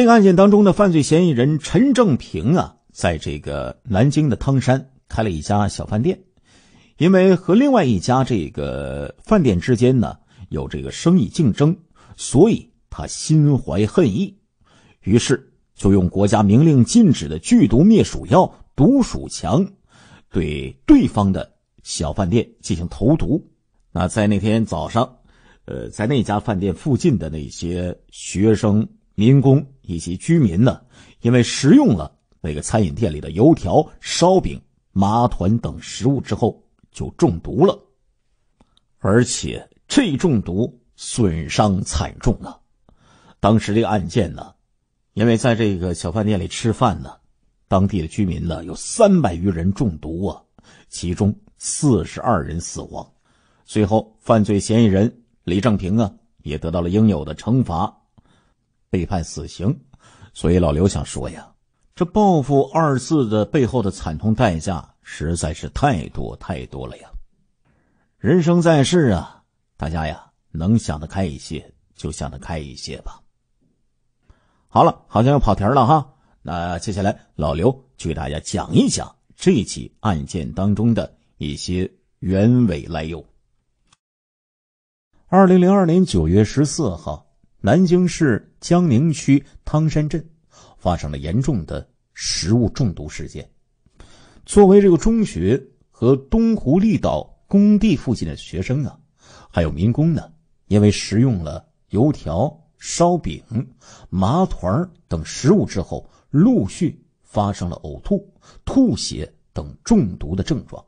这个案件当中的犯罪嫌疑人陈正平啊，在这个南京的汤山开了一家小饭店，因为和另外一家这个饭店之间呢有这个生意竞争，所以他心怀恨意，于是就用国家明令禁止的剧毒灭鼠药毒鼠强，对对方的小饭店进行投毒。那在那天早上，呃，在那家饭店附近的那些学生。民工以及居民呢，因为食用了那个餐饮店里的油条、烧饼、麻团等食物之后，就中毒了，而且这中毒损伤惨重啊！当时这个案件呢，因为在这个小饭店里吃饭呢，当地的居民呢有三百余人中毒啊，其中四十二人死亡。最后，犯罪嫌疑人李正平啊，也得到了应有的惩罚。被判死刑，所以老刘想说呀，这“报复”二字的背后的惨痛代价，实在是太多太多了呀！人生在世啊，大家呀，能想得开一些，就想得开一些吧。好了，好像要跑题了哈，那接下来老刘就给大家讲一讲这起案件当中的一些原委来由。二零零二年九月十四号。南京市江宁区汤山镇发生了严重的食物中毒事件。作为这个中学和东湖立岛工地附近的学生啊，还有民工呢，因为食用了油条、烧饼、麻团等食物之后，陆续发生了呕吐、吐血等中毒的症状，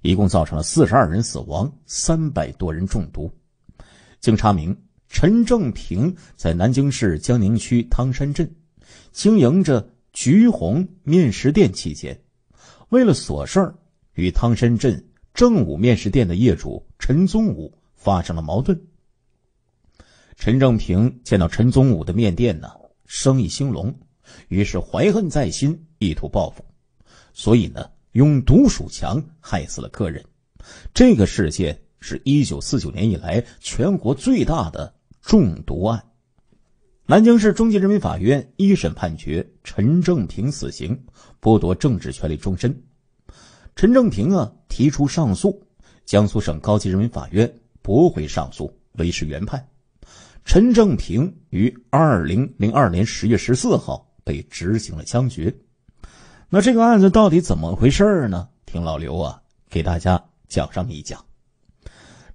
一共造成了四十二人死亡，三百多人中毒。经查明。陈正平在南京市江宁区汤山镇经营着橘红面食店期间，为了琐事儿与汤山镇正武面食店的业主陈宗武发生了矛盾。陈正平见到陈宗武的面店呢生意兴隆，于是怀恨在心，意图报复，所以呢用毒鼠强害死了客人。这个事件是一九四九年以来全国最大的。中毒案，南京市中级人民法院一审判决陈正平死刑，剥夺政治权利终身。陈正平啊提出上诉，江苏省高级人民法院驳回上诉，维持原判。陈正平于二零零二年十月十四号被执行了枪决。那这个案子到底怎么回事呢？听老刘啊给大家讲上一讲。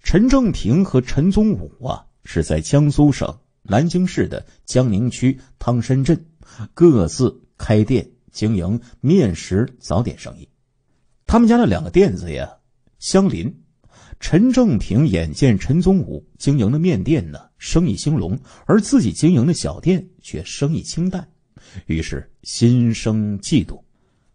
陈正平和陈宗武啊。是在江苏省南京市的江宁区汤山镇，各自开店经营面食早点生意。他们家的两个店子呀，相邻。陈正平眼见陈宗武经营的面店呢，生意兴隆，而自己经营的小店却生意清淡，于是心生嫉妒。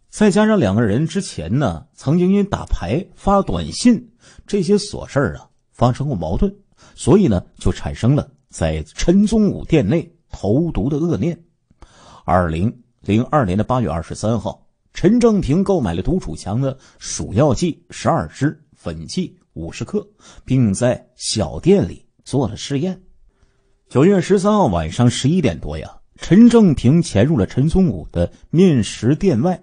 再加上两个人之前呢，曾经因打牌、发短信这些琐事啊，发生过矛盾。所以呢，就产生了在陈宗武店内投毒的恶念。二零零二年的八月二十三号，陈正平购买了毒鼠强的鼠药剂十二支、粉剂五十克，并在小店里做了试验。九月十三号晚上十一点多呀，陈正平潜入了陈宗武的面食店外，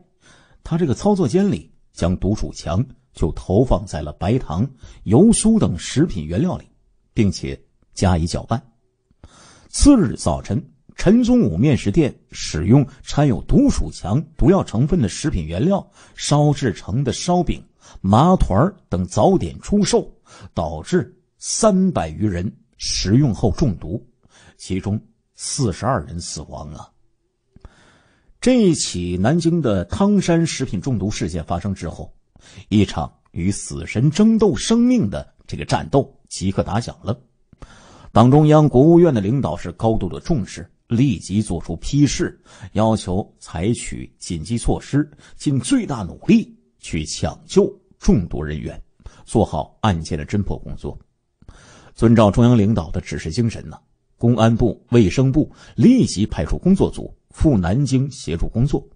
他这个操作间里将毒鼠强就投放在了白糖、油酥等食品原料里。并且加以搅拌。次日早晨，陈宗武面食店使用掺有毒鼠强毒药成分的食品原料烧制成的烧饼、麻团等早点出售，导致三百余人食用后中毒，其中四十二人死亡。啊！这一起南京的汤山食品中毒事件发生之后，一场与死神争斗生命的这个战斗。即刻打响了。党中央、国务院的领导是高度的重视，立即作出批示，要求采取紧急措施，尽最大努力去抢救中毒人员，做好案件的侦破工作。遵照中央领导的指示精神呢，公安部、卫生部立即派出工作组赴南京协助工作。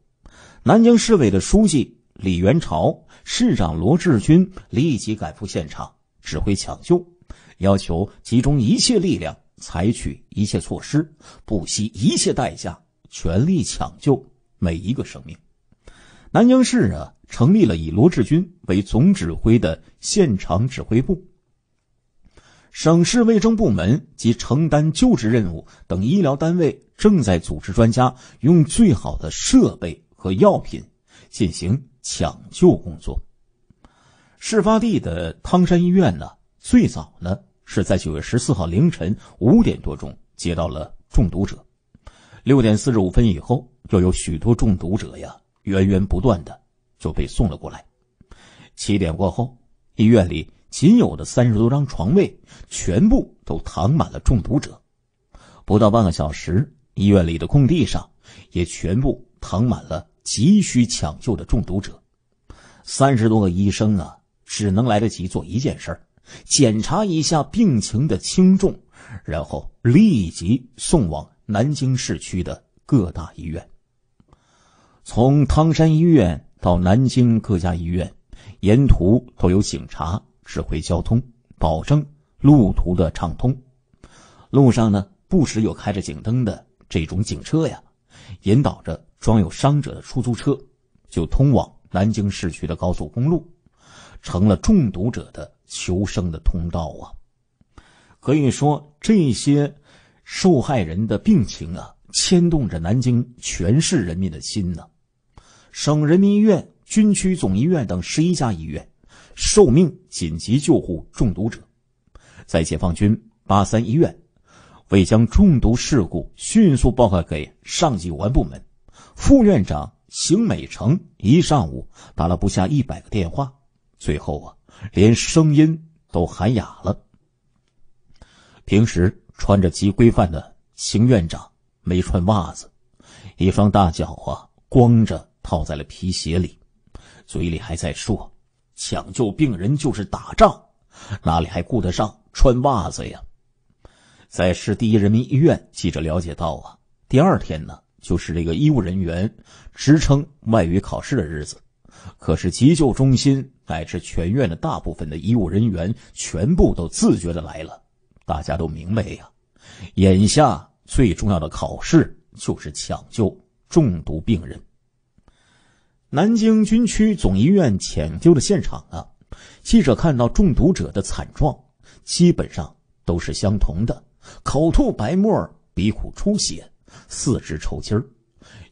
南京市委的书记李元朝、市长罗志军立即赶赴现场指挥抢救。要求集中一切力量，采取一切措施，不惜一切代价，全力抢救每一个生命。南京市啊，成立了以罗志军为总指挥的现场指挥部。省市卫生部门及承担救治任务等医疗单位正在组织专家，用最好的设备和药品进行抢救工作。事发地的汤山医院呢，最早呢。是在九月十四号凌晨五点多钟接到了中毒者，六点四十五分以后，又有许多中毒者呀，源源不断的就被送了过来。七点过后，医院里仅有的三十多张床位全部都躺满了中毒者。不到半个小时，医院里的空地上也全部躺满了急需抢救的中毒者。三十多个医生啊，只能来得及做一件事儿。检查一下病情的轻重，然后立即送往南京市区的各大医院。从汤山医院到南京各家医院，沿途都有警察指挥交通，保证路途的畅通。路上呢，不时有开着警灯的这种警车呀，引导着装有伤者的出租车，就通往南京市区的高速公路，成了中毒者的。求生的通道啊！可以说，这些受害人的病情啊，牵动着南京全市人民的心呢。省人民医院、军区总医院等十一家医院受命紧急救护中毒者。在解放军八三医院，为将中毒事故迅速报告给上级有关部门，副院长邢美成一上午打了不下一百个电话。最后啊。连声音都喊哑了。平时穿着极规范的邢院长没穿袜子，一双大脚啊，光着套在了皮鞋里，嘴里还在说：“抢救病人就是打仗，哪里还顾得上穿袜子呀？”在市第一人民医院，记者了解到啊，第二天呢，就是这个医务人员职称外语考试的日子，可是急救中心。乃至全院的大部分的医务人员全部都自觉的来了，大家都明白呀。眼下最重要的考试就是抢救中毒病人。南京军区总医院抢救的现场啊，记者看到中毒者的惨状，基本上都是相同的：口吐白沫，鼻苦出血，四肢抽筋儿。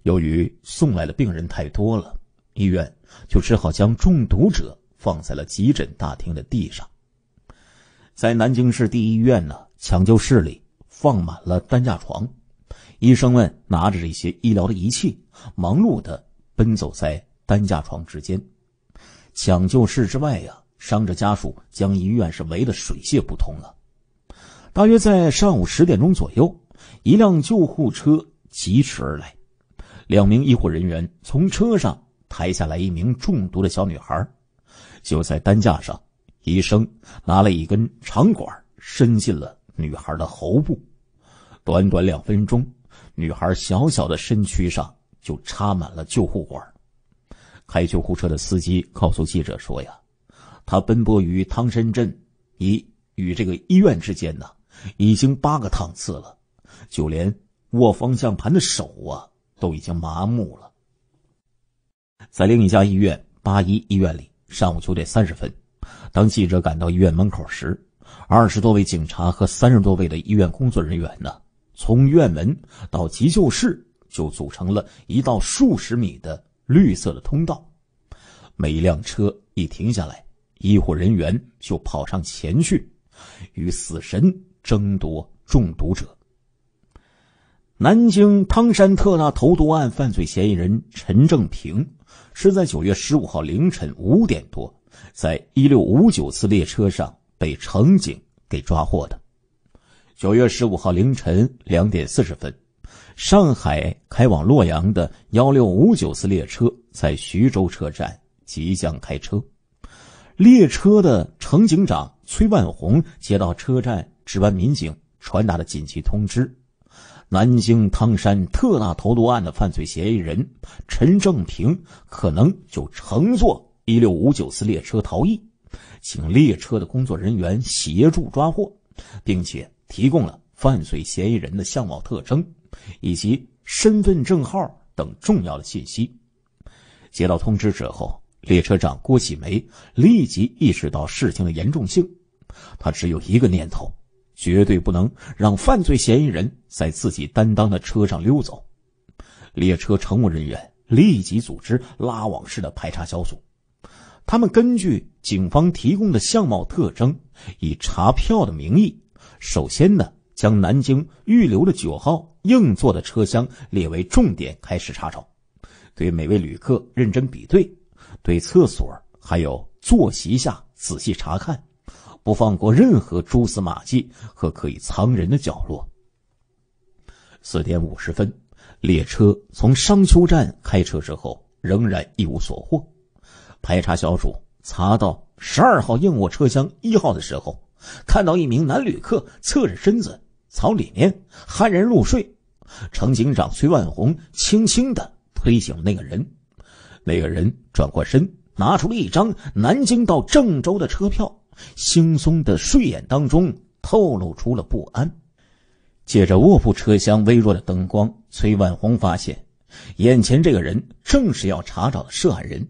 由于送来的病人太多了，医院就只好将中毒者。放在了急诊大厅的地上。在南京市第一医院呢，抢救室里放满了担架床，医生们拿着这些医疗的仪器，忙碌的奔走在担架床之间。抢救室之外呀，伤者家属将医院是围得水泄不通了。大约在上午十点钟左右，一辆救护车疾驰而来，两名医护人员从车上抬下来一名中毒的小女孩。就在担架上，医生拿了一根长管伸进了女孩的喉部。短短两分钟，女孩小小的身躯上就插满了救护管开救护车的司机告诉记者说：“呀，他奔波于汤山镇一与这个医院之间呢，已经八个趟次了，就连握方向盘的手啊都已经麻木了。”在另一家医院八一医院里。上午九点三十分，当记者赶到医院门口时，二十多位警察和三十多位的医院工作人员呢，从院门到急救室就组成了一道数十米的绿色的通道。每一辆车一停下来，医护人员就跑上前去，与死神争夺中毒者。南京汤山特大投毒案犯罪嫌疑人陈正平。是在九月十五号凌晨五点多，在一六五九次列车上被乘警给抓获的。九月十五号凌晨两点四十分，上海开往洛阳的幺六五九次列车在徐州车站即将开车，列车的乘警长崔万红接到车站值班民警传达的紧急通知。南京汤山特大投毒案的犯罪嫌疑人陈正平可能就乘坐一六五九次列车逃逸，请列车的工作人员协助抓获，并且提供了犯罪嫌疑人的相貌特征以及身份证号等重要的信息。接到通知之后，列车长郭喜梅立即意识到事情的严重性，他只有一个念头。绝对不能让犯罪嫌疑人在自己担当的车上溜走。列车乘务人员立即组织拉网式的排查小组，他们根据警方提供的相貌特征，以查票的名义，首先呢将南京预留的九号硬座的车厢列为重点，开始查找，对每位旅客认真比对，对厕所还有坐席下仔细查看。不放过任何蛛丝马迹和可以藏人的角落。四点五十分，列车从商丘站开车之后，仍然一无所获。排查小组查到十二号硬卧车厢一号的时候，看到一名男旅客侧着身子朝里面酣然入睡。程警长崔万红轻轻的推醒那个人，那个人转过身，拿出了一张南京到郑州的车票。惺忪的睡眼当中透露出了不安。借着卧铺车厢微弱的灯光，崔万红发现，眼前这个人正是要查找的涉案人。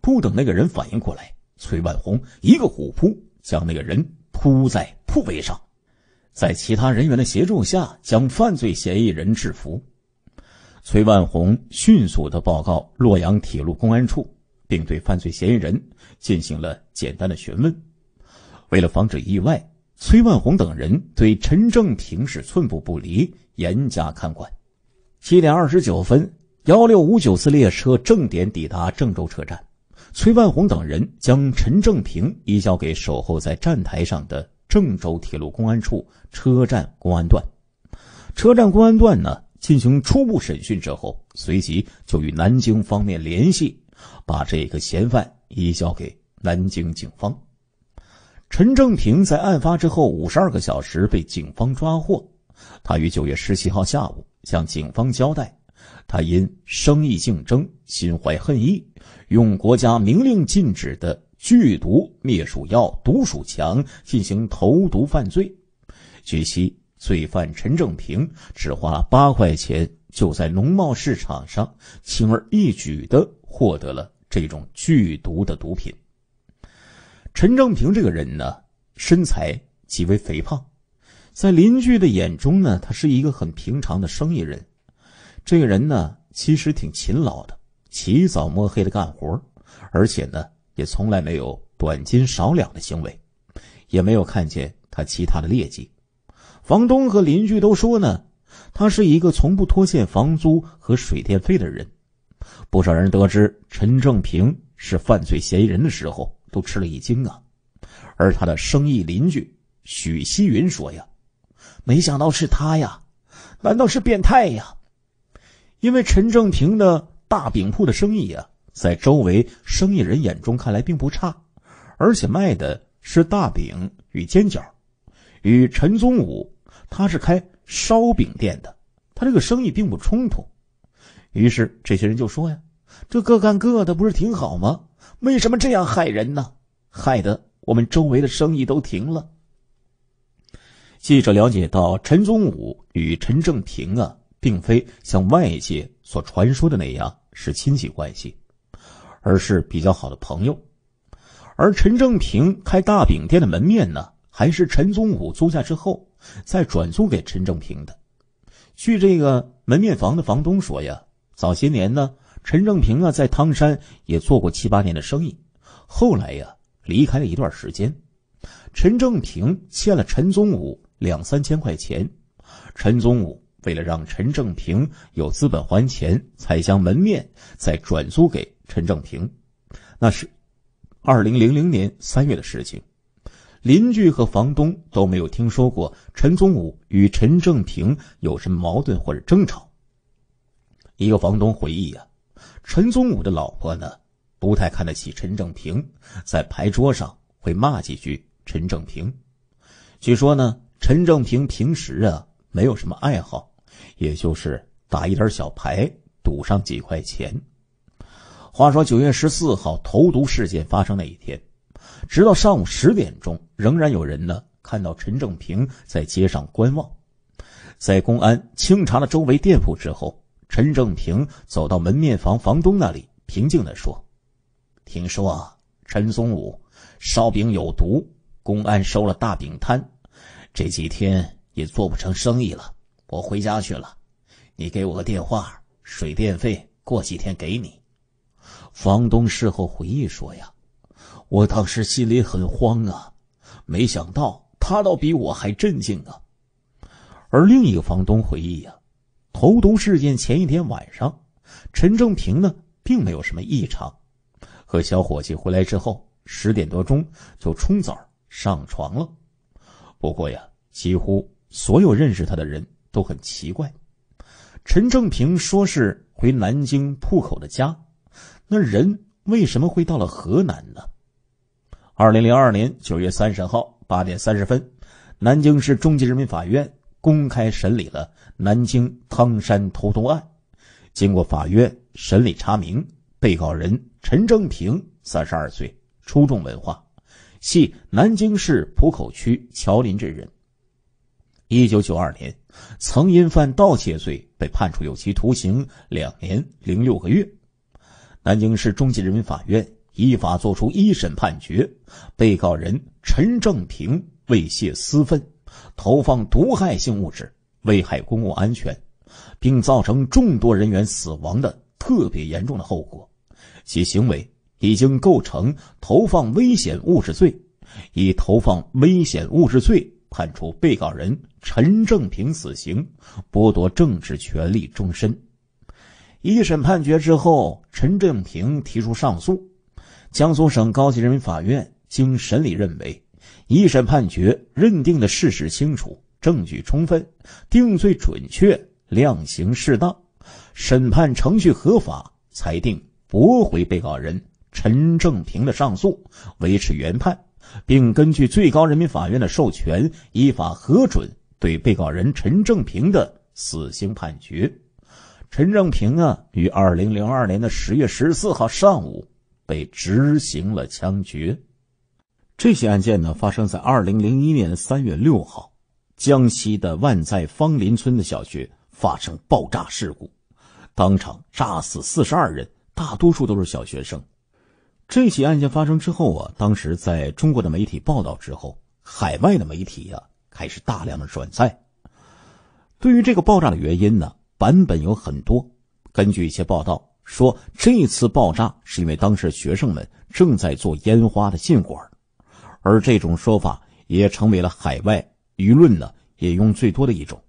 不等那个人反应过来，崔万红一个虎扑将那个人扑在铺位上，在其他人员的协助下，将犯罪嫌疑人制服。崔万红迅速的报告洛阳铁路公安处，并对犯罪嫌疑人进行了简单的询问。为了防止意外，崔万红等人对陈正平是寸步不离，严加看管。七点二十九分，幺六五九次列车正点抵达郑州车站，崔万红等人将陈正平移交给守候在站台上的郑州铁路公安处车站公安段。车站公安段呢，进行初步审讯之后，随即就与南京方面联系，把这个嫌犯移交给南京警方。陈正平在案发之后五十二个小时被警方抓获。他于九月十七号下午向警方交代，他因生意竞争心怀恨意，用国家明令禁止的剧毒灭鼠药“毒鼠强”进行投毒犯罪。据悉，罪犯陈正平只花八块钱，就在农贸市场上轻而易举的获得了这种剧毒的毒品。陈正平这个人呢，身材极为肥胖，在邻居的眼中呢，他是一个很平常的生意人。这个人呢，其实挺勤劳的，起早摸黑的干活，而且呢，也从来没有短斤少两的行为，也没有看见他其他的劣迹。房东和邻居都说呢，他是一个从不拖欠房租和水电费的人。不少人得知陈正平是犯罪嫌疑人的时候。都吃了一惊啊！而他的生意邻居许希云说：“呀，没想到是他呀！难道是变态呀？”因为陈正平的大饼铺的生意啊，在周围生意人眼中看来并不差，而且卖的是大饼与煎饺，与陈宗武他是开烧饼店的，他这个生意并不冲突。于是这些人就说：“呀，这各干各的，不是挺好吗？”为什么这样害人呢？害得我们周围的生意都停了。记者了解到，陈宗武与陈正平啊，并非像外界所传说的那样是亲戚关系，而是比较好的朋友。而陈正平开大饼店的门面呢，还是陈宗武租下之后再转租给陈正平的。据这个门面房的房东说呀，早些年呢。陈正平啊，在汤山也做过七八年的生意，后来呀，离开了一段时间。陈正平欠了陈宗武两三千块钱，陈宗武为了让陈正平有资本还钱，才将门面再转租给陈正平。那是二零零零年三月的事情，邻居和房东都没有听说过陈宗武与陈正平有什么矛盾或者争吵。一个房东回忆呀。陈宗武的老婆呢，不太看得起陈正平，在牌桌上会骂几句陈正平。据说呢，陈正平平时啊没有什么爱好，也就是打一点小牌，赌上几块钱。话说九月十四号投毒事件发生那一天，直到上午十点钟，仍然有人呢看到陈正平在街上观望。在公安清查了周围店铺之后。陈正平走到门面房房东那里，平静地说：“听说陈松武烧饼有毒，公安收了大饼摊，这几天也做不成生意了。我回家去了，你给我个电话，水电费过几天给你。”房东事后回忆说：“呀，我当时心里很慌啊，没想到他倒比我还镇静啊。”而另一个房东回忆：“呀。”投毒事件前一天晚上，陈正平呢并没有什么异常，和小伙计回来之后，十点多钟就冲澡上床了。不过呀，几乎所有认识他的人都很奇怪。陈正平说是回南京浦口的家，那人为什么会到了河南呢？二零零二年九月三十号八点三十分，南京市中级人民法院。公开审理了南京汤山偷毒案。经过法院审理查明，被告人陈正平，三十二岁，初中文化，系南京市浦口区桥林镇人。一九九二年，曾因犯盗窃罪被判处有期徒刑两年零六个月。南京市中级人民法院依法作出一审判决，被告人陈正平为泄私愤。投放毒害性物质，危害公共安全，并造成众多人员死亡的特别严重的后果，其行为已经构成投放危险物质罪，以投放危险物质罪判处被告人陈正平死刑，剥夺政治权利终身。一审判决之后，陈正平提出上诉，江苏省高级人民法院经审理认为。一审判决认定的事实清楚，证据充分，定罪准确，量刑适当，审判程序合法，裁定驳回被告人陈正平的上诉，维持原判，并根据最高人民法院的授权，依法核准对被告人陈正平的死刑判决。陈正平啊，于二零零二年的十月十四号上午被执行了枪决。这起案件呢，发生在二零零一年的三月六号，江西的万载芳林村的小学发生爆炸事故，当场炸死四十二人，大多数都是小学生。这起案件发生之后啊，当时在中国的媒体报道之后，海外的媒体啊开始大量的转载。对于这个爆炸的原因呢，版本有很多。根据一些报道说，这次爆炸是因为当时学生们正在做烟花的信管。而这种说法也成为了海外舆论呢引用最多的一种。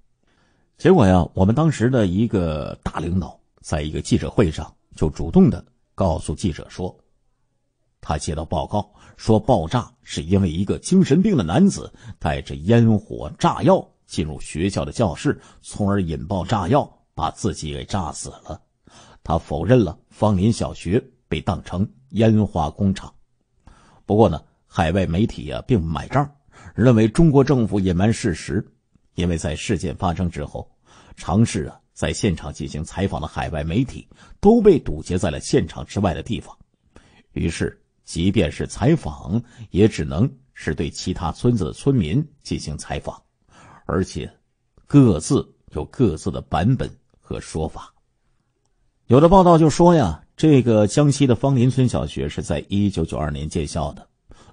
结果呀，我们当时的一个大领导在一个记者会上就主动的告诉记者说：“他接到报告说爆炸是因为一个精神病的男子带着烟火炸药进入学校的教室，从而引爆炸药，把自己给炸死了。”他否认了方林小学被当成烟花工厂。不过呢。海外媒体呀，并不买账，认为中国政府隐瞒事实，因为在事件发生之后，尝试啊在现场进行采访的海外媒体都被堵截在了现场之外的地方，于是，即便是采访，也只能是对其他村子的村民进行采访，而且各自有各自的版本和说法。有的报道就说呀，这个江西的方林村小学是在一九九二年建校的。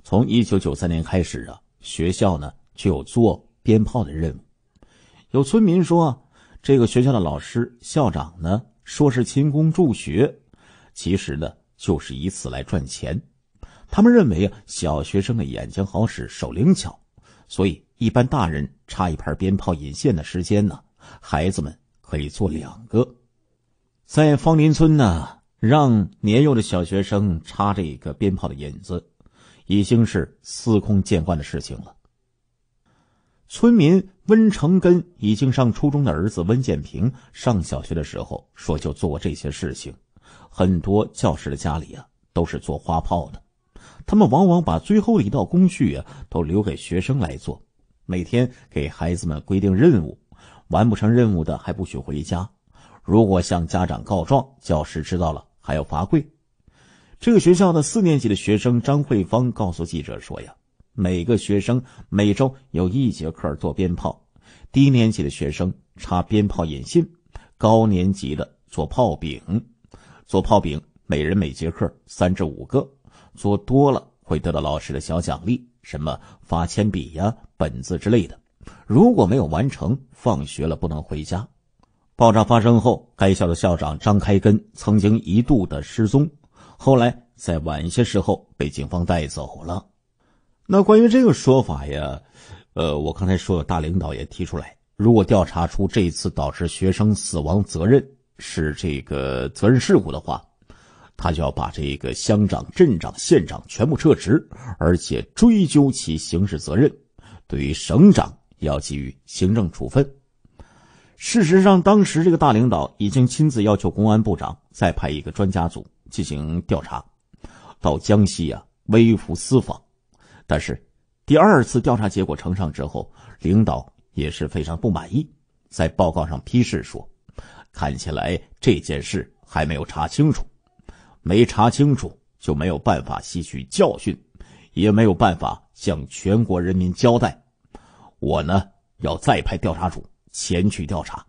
从一九九三年开始啊，学校呢就有做鞭炮的任务。有村民说，这个学校的老师、校长呢，说是勤工助学，其实呢就是以此来赚钱。他们认为啊，小学生的眼睛好使，手灵巧，所以一般大人插一盘鞭炮引线的时间呢，孩子们可以做两个。在芳林村呢，让年幼的小学生插着一个鞭炮的引子。已经是司空见惯的事情了。村民温成根已经上初中的儿子温建平上小学的时候说：“就做过这些事情，很多教师的家里啊都是做花炮的，他们往往把最后的一道工序啊都留给学生来做。每天给孩子们规定任务，完不成任务的还不许回家。如果向家长告状，教师知道了还要罚跪。”这个学校的四年级的学生张慧芳告诉记者说：“呀，每个学生每周有一节课做鞭炮，低年级的学生插鞭炮引信，高年级的做炮饼，做炮饼每人每节课三至五个，做多了会得到老师的小奖励，什么发铅笔呀、本子之类的。如果没有完成，放学了不能回家。”爆炸发生后，该校的校长张开根曾经一度的失踪。后来在晚些时候被警方带走了。那关于这个说法呀，呃，我刚才说大领导也提出来，如果调查出这次导致学生死亡责任是这个责任事故的话，他就要把这个乡长、镇长、县长全部撤职，而且追究其刑事责任。对于省长，要给予行政处分。事实上，当时这个大领导已经亲自要求公安部长再派一个专家组。进行调查，到江西啊微服私访，但是第二次调查结果呈上之后，领导也是非常不满意，在报告上批示说：“看起来这件事还没有查清楚，没查清楚就没有办法吸取教训，也没有办法向全国人民交代。我呢要再派调查组前去调查。”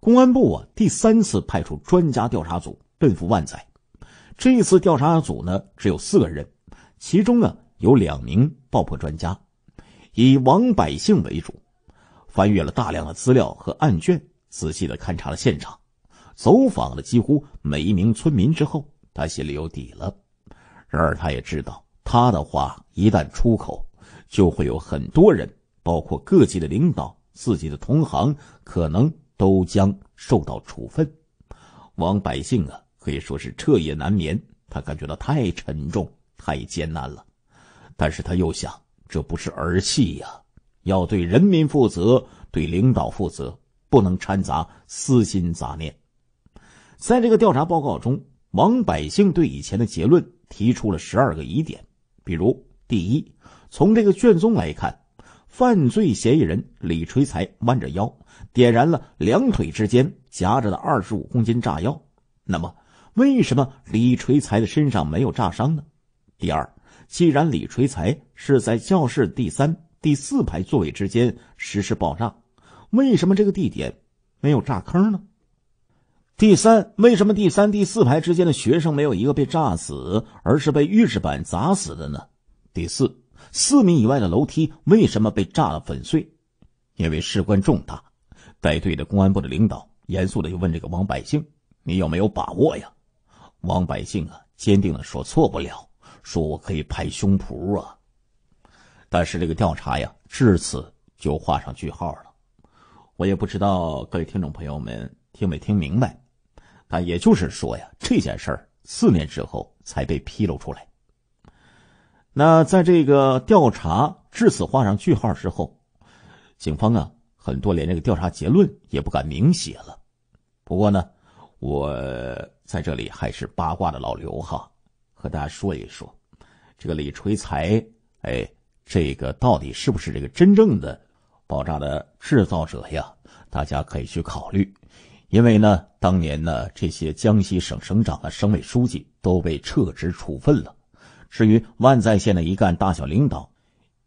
公安部啊第三次派出专家调查组奔赴万载。这次调查组呢，只有四个人，其中呢有两名爆破专家，以王百姓为主，翻阅了大量的资料和案卷，仔细的勘察了现场，走访了几乎每一名村民之后，他心里有底了。然而他也知道，他的话一旦出口，就会有很多人，包括各级的领导、自己的同行，可能都将受到处分。王百姓啊。可以说是彻夜难眠，他感觉到太沉重、太艰难了。但是他又想，这不是儿戏呀，要对人民负责，对领导负责，不能掺杂私心杂念。在这个调查报告中，王百姓对以前的结论提出了十二个疑点，比如：第一，从这个卷宗来看，犯罪嫌疑人李吹才弯着腰点燃了两腿之间夹着的二十五公斤炸药，那么。为什么李锤才的身上没有炸伤呢？第二，既然李锤才是在教室第三、第四排座位之间实施爆炸，为什么这个地点没有炸坑呢？第三，为什么第三、第四排之间的学生没有一个被炸死，而是被预制板砸死的呢？第四，四米以外的楼梯为什么被炸了粉碎？因为事关重大，带队的公安部的领导严肃的就问这个王百姓：“你有没有把握呀？”王百姓啊，坚定的说：“错不了，说我可以拍胸脯啊。”但是这个调查呀，至此就画上句号了。我也不知道各位听众朋友们听没听明白，但也就是说呀，这件事儿四年之后才被披露出来。那在这个调查至此画上句号之后，警方啊，很多连这个调查结论也不敢明写了。不过呢。我在这里还是八卦的老刘哈，和大家说一说，这个李垂才，哎，这个到底是不是这个真正的爆炸的制造者呀？大家可以去考虑，因为呢，当年呢，这些江西省省长啊、省委书记都被撤职处分了，至于万载县的一干大小领导，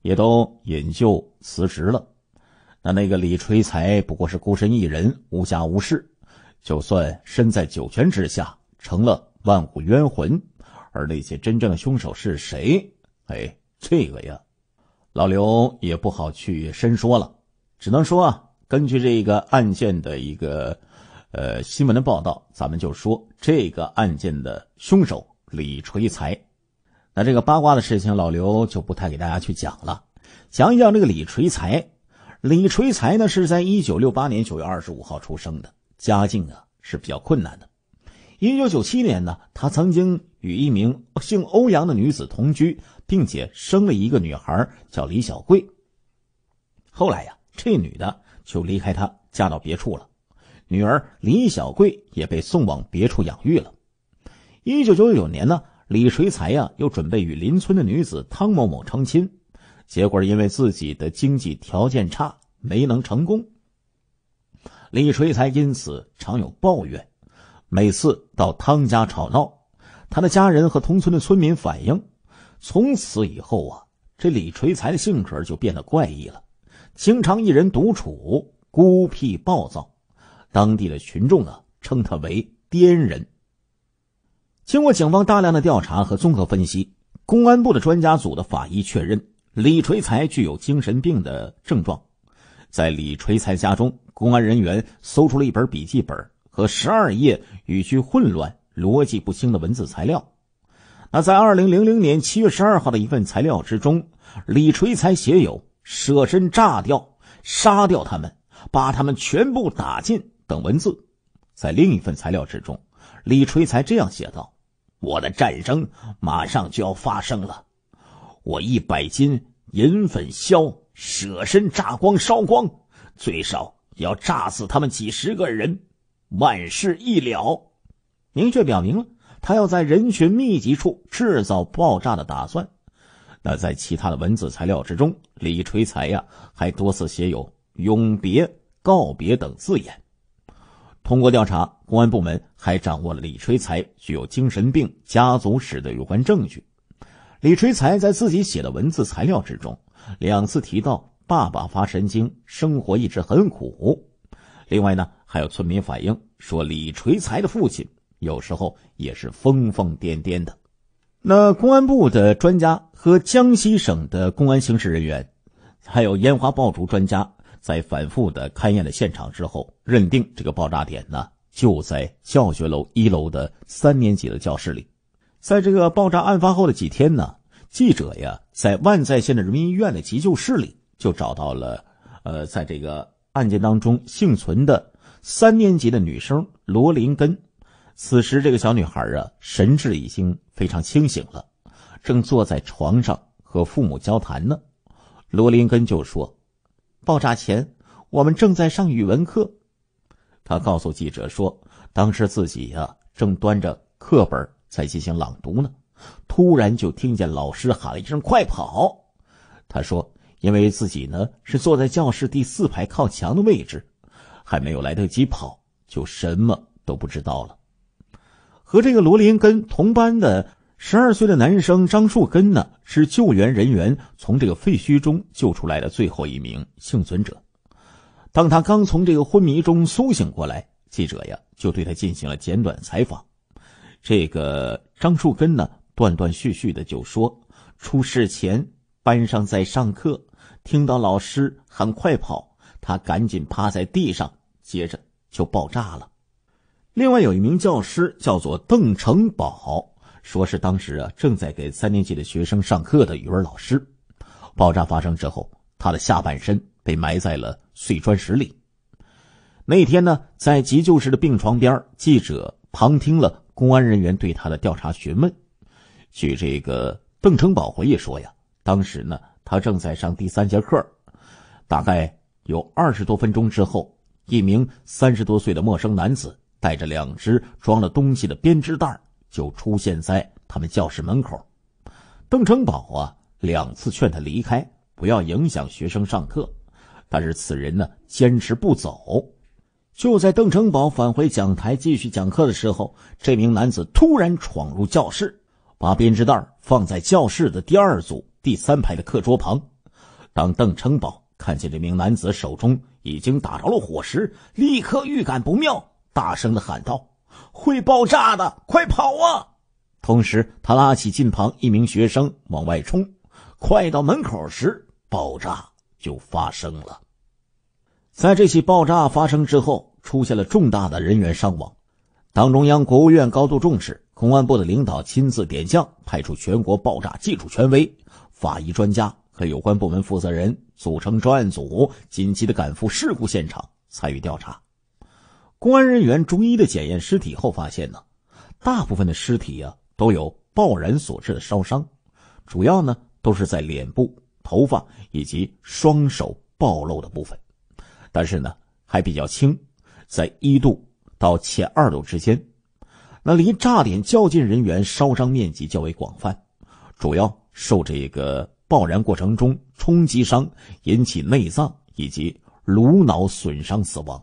也都引咎辞职了，那那个李垂才不过是孤身一人，无家无室。就算身在九泉之下，成了万古冤魂。而那些真正的凶手是谁？哎，这个呀，老刘也不好去深说了，只能说啊，根据这个案件的一个呃新闻的报道，咱们就说这个案件的凶手李垂才。那这个八卦的事情，老刘就不太给大家去讲了，讲一讲这个李垂才。李垂才呢，是在一九六八年九月二十五号出生的。家境啊是比较困难的。一九九七年呢，他曾经与一名姓欧阳的女子同居，并且生了一个女孩，叫李小贵。后来呀，这女的就离开他，嫁到别处了，女儿李小贵也被送往别处养育了。一九九九年呢，李水才呀又准备与邻村的女子汤某某成亲，结果因为自己的经济条件差，没能成功。李锤才因此常有抱怨，每次到汤家吵闹，他的家人和同村的村民反映。从此以后啊，这李锤才的性格就变得怪异了，经常一人独处，孤僻暴躁。当地的群众啊，称他为癫人。经过警方大量的调查和综合分析，公安部的专家组的法医确认，李锤才具有精神病的症状。在李垂才家中，公安人员搜出了一本笔记本和十二页语句混乱、逻辑不清的文字材料。那在二零零零年七月十二号的一份材料之中，李垂才写有“舍身炸掉、杀掉他们，把他们全部打进”等文字。在另一份材料之中，李垂才这样写道：“我的战争马上就要发生了，我一百斤银粉销。”舍身炸光烧光，最少要炸死他们几十个人，万事一了。明确表明了他要在人群密集处制造爆炸的打算。那在其他的文字材料之中，李垂才呀还多次写有“永别”“告别”等字眼。通过调查，公安部门还掌握了李垂才具有精神病家族史的有关证据。李垂才在自己写的文字材料之中。两次提到爸爸发神经，生活一直很苦。另外呢，还有村民反映说，李垂才的父亲有时候也是疯疯癫癫的。那公安部的专家和江西省的公安刑事人员，还有烟花爆竹专家，在反复的勘验了现场之后，认定这个爆炸点呢就在教学楼一楼的三年级的教室里。在这个爆炸案发后的几天呢。记者呀，在万载县的人民医院的急救室里，就找到了，呃，在这个案件当中幸存的三年级的女生罗林根。此时，这个小女孩啊，神志已经非常清醒了，正坐在床上和父母交谈呢。罗林根就说：“爆炸前，我们正在上语文课。”他告诉记者说：“当时自己呀，正端着课本在进行朗读呢。”突然就听见老师喊了一声“快跑！”他说：“因为自己呢是坐在教室第四排靠墙的位置，还没有来得及跑，就什么都不知道了。”和这个罗林跟同班的十二岁的男生张树根呢，是救援人员从这个废墟中救出来的最后一名幸存者。当他刚从这个昏迷中苏醒过来，记者呀就对他进行了简短采访。这个张树根呢。断断续续的就说：“出事前班上在上课，听到老师喊‘快跑’，他赶紧趴在地上，接着就爆炸了。”另外有一名教师叫做邓成宝，说是当时啊正在给三年级的学生上课的语文老师。爆炸发生之后，他的下半身被埋在了碎砖石里。那天呢，在急救室的病床边，记者旁听了公安人员对他的调查询问。据这个邓成宝回忆说呀，当时呢，他正在上第三节课，大概有二十多分钟之后，一名三十多岁的陌生男子带着两只装了东西的编织袋，就出现在他们教室门口。邓成宝啊，两次劝他离开，不要影响学生上课，但是此人呢，坚持不走。就在邓成宝返回讲台继续讲课的时候，这名男子突然闯入教室。把编织袋放在教室的第二组第三排的课桌旁。当邓成宝看见这名男子手中已经打着了火石，立刻预感不妙，大声的喊道：“会爆炸的，快跑啊！”同时，他拉起近旁一名学生往外冲。快到门口时，爆炸就发生了。在这起爆炸发生之后，出现了重大的人员伤亡。党中央、国务院高度重视，公安部的领导亲自点将，派出全国爆炸技术权威、法医专家和有关部门负责人组成专案组，紧急的赶赴事故现场参与调查。公安人员逐一的检验尸体后发现呢，大部分的尸体呀都有爆燃所致的烧伤，主要呢都是在脸部、头发以及双手暴露的部分，但是呢还比较轻，在一度。到前二楼之间，那离炸点较近人员烧伤面积较为广泛，主要受这个爆燃过程中冲击伤引起内脏以及颅脑损伤死亡。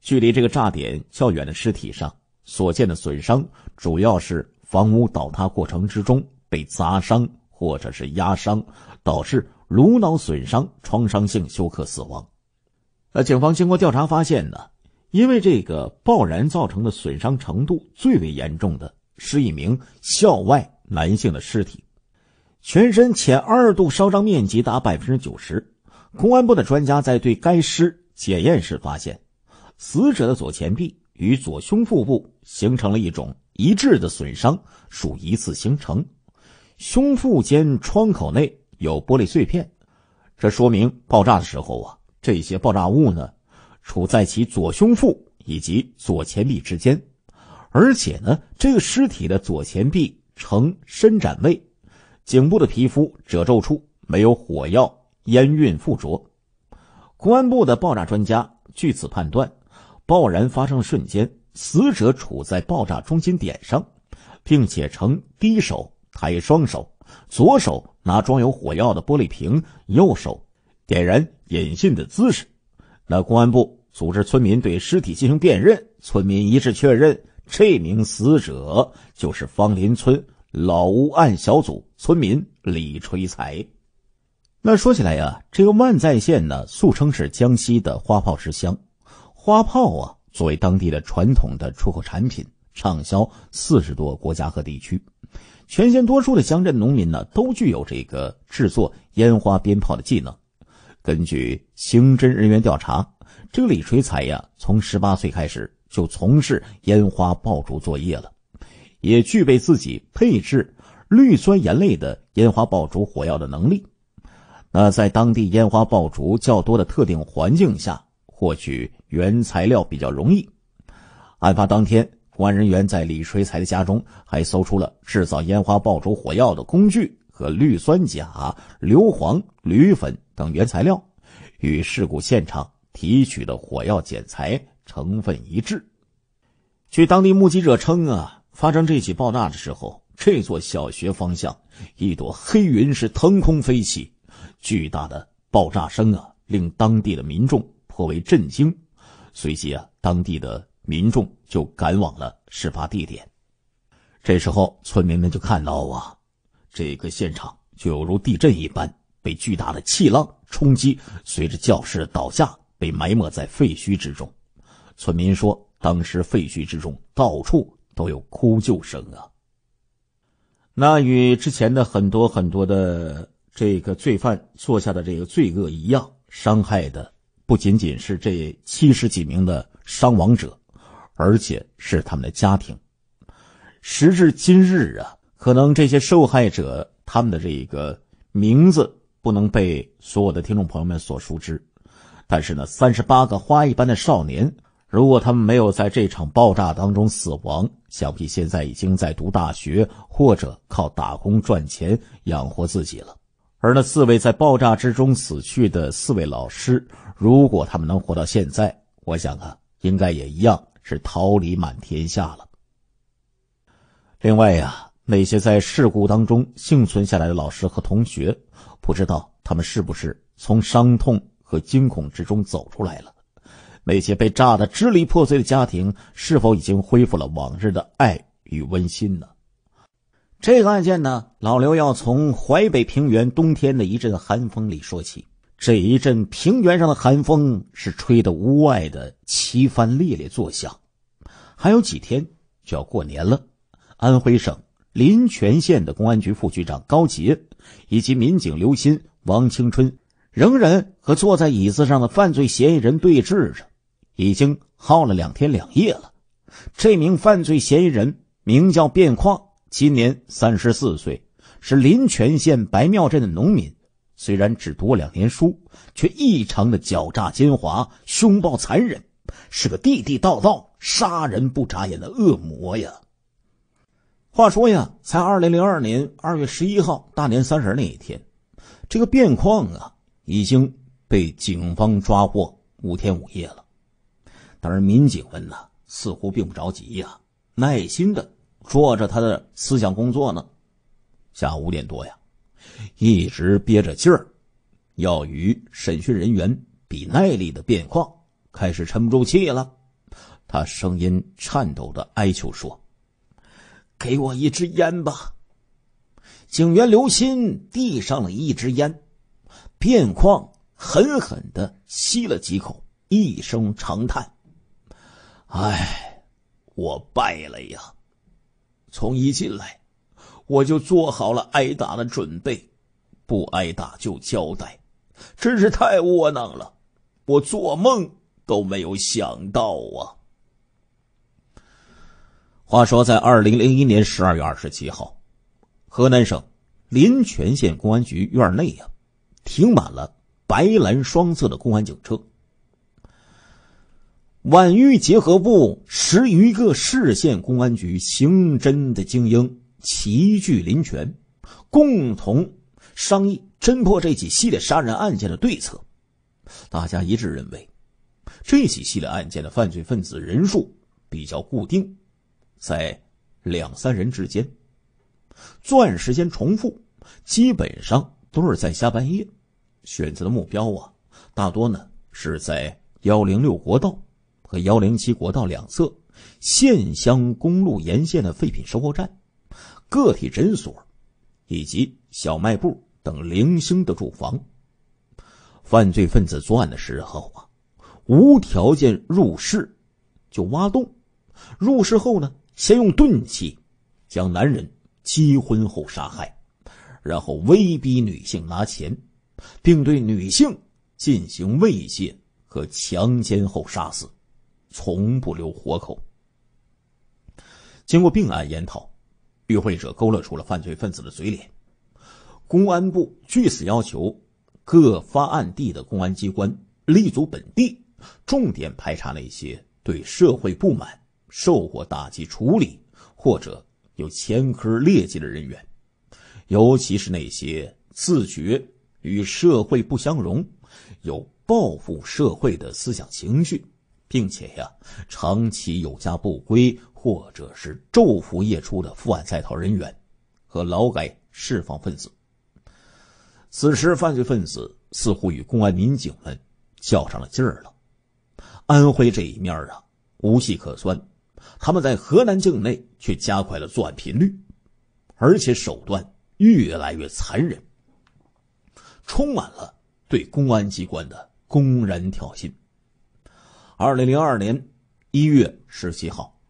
距离这个炸点较远的尸体上所见的损伤，主要是房屋倒塌过程之中被砸伤或者是压伤，导致颅脑损伤、创伤性休克死亡。那警方经过调查发现呢？因为这个爆燃造成的损伤程度最为严重的是一名校外男性的尸体，全身前二度烧伤面积达百分之九十。公安部的专家在对该尸检验时发现，死者的左前臂与左胸腹部形成了一种一致的损伤，属一次形成。胸腹间窗口内有玻璃碎片，这说明爆炸的时候啊，这些爆炸物呢。处在其左胸腹以及左前臂之间，而且呢，这个尸体的左前臂呈伸展位，颈部的皮肤褶皱处没有火药烟云附着。公安部的爆炸专家据此判断，爆燃发生的瞬间，死者处在爆炸中心点上，并且呈低手抬双手，左手拿装有火药的玻璃瓶，右手点燃引信的姿势。那公安部组织村民对尸体进行辨认，村民一致确认，这名死者就是方林村老屋案小组村民李垂才。那说起来呀，这个万载县呢，素称是江西的花炮之乡。花炮啊，作为当地的传统的出口产品，畅销四十多个国家和地区。全县多数的乡镇农民呢，都具有这个制作烟花鞭炮的技能。根据刑侦人员调查，这个李垂才呀，从十八岁开始就从事烟花爆竹作业了，也具备自己配置氯酸盐类的烟花爆竹火药的能力。那在当地烟花爆竹较多的特定环境下，获取原材料比较容易。案发当天，公安人员在李垂才的家中还搜出了制造烟花爆竹火药的工具和氯酸钾、硫磺、铝粉。等原材料与事故现场提取的火药检材成分一致。据当地目击者称啊，发生这起爆炸的时候，这座小学方向一朵黑云是腾空飞起，巨大的爆炸声啊，令当地的民众颇为震惊。随即啊，当地的民众就赶往了事发地点。这时候村民们就看到啊，这个现场就如地震一般。被巨大的气浪冲击，随着教室倒下，被埋没在废墟之中。村民说：“当时废墟之中到处都有哭救声啊。”那与之前的很多很多的这个罪犯做下的这个罪恶一样，伤害的不仅仅是这七十几名的伤亡者，而且是他们的家庭。时至今日啊，可能这些受害者他们的这个名字。不能被所有的听众朋友们所熟知，但是呢，三十八个花一般的少年，如果他们没有在这场爆炸当中死亡，想必现在已经在读大学或者靠打工赚钱养活自己了。而那四位在爆炸之中死去的四位老师，如果他们能活到现在，我想啊，应该也一样是桃李满天下了。另外呀。那些在事故当中幸存下来的老师和同学，不知道他们是不是从伤痛和惊恐之中走出来了？那些被炸得支离破碎的家庭，是否已经恢复了往日的爱与温馨呢？这个案件呢，老刘要从淮北平原冬天的一阵寒风里说起。这一阵平原上的寒风是吹得屋外的旗幡猎猎作响。还有几天就要过年了，安徽省。临泉县的公安局副局长高杰以及民警刘鑫、王青春，仍然和坐在椅子上的犯罪嫌疑人对峙着，已经耗了两天两夜了。这名犯罪嫌疑人名叫卞矿，今年三十四岁，是临泉县白庙镇的农民。虽然只读两年书，却异常的狡诈奸猾、凶暴残忍，是个地地道道杀人不眨眼的恶魔呀。话说呀，才二零零二年二月十一号，大年三十那一天，这个卞矿啊已经被警方抓获五天五夜了。但是民警们呢，似乎并不着急呀，耐心的做着他的思想工作呢。下午五点多呀，一直憋着劲儿，要与审讯人员比耐力的卞矿开始沉不住气了，他声音颤抖的哀求说。给我一支烟吧。警员刘鑫递上了一支烟，卞况狠狠的吸了几口，一声长叹：“哎，我败了呀！从一进来，我就做好了挨打的准备，不挨打就交代，真是太窝囊了！我做梦都没有想到啊。”话说，在二零零一年十二月二十七号，河南省临泉县公安局院内呀，停满了白蓝双色的公安警车。皖豫结合部十余个市县公安局刑侦的精英齐聚临泉，共同商议侦破这起系列杀人案件的对策。大家一致认为，这起系列案件的犯罪分子人数比较固定。在两三人之间作案时间重复，基本上都是在下半夜。选择的目标啊，大多呢是在幺零六国道和幺零七国道两侧县乡公路沿线的废品收购站、个体诊所以及小卖部等零星的住房。犯罪分子作案的时候啊，无条件入室，就挖洞。入室后呢？先用钝器将男人击昏后杀害，然后威逼女性拿钱，并对女性进行猥亵和强奸后杀死，从不留活口。经过并案研讨，与会者勾勒出了犯罪分子的嘴脸。公安部据此要求各发案地的公安机关立足本地，重点排查那些对社会不满。受过打击处理或者有前科劣迹的人员，尤其是那些自觉与社会不相容、有报复社会的思想情绪，并且呀长期有家不归或者是昼伏夜出的负案在逃人员和劳改释放分子。此时，犯罪分子似乎与公安民警们较上了劲儿了。安徽这一面啊，无戏可钻。他们在河南境内却加快了作案频率，而且手段越来越残忍，充满了对公安机关的公然挑衅。二零零二年一月十七号，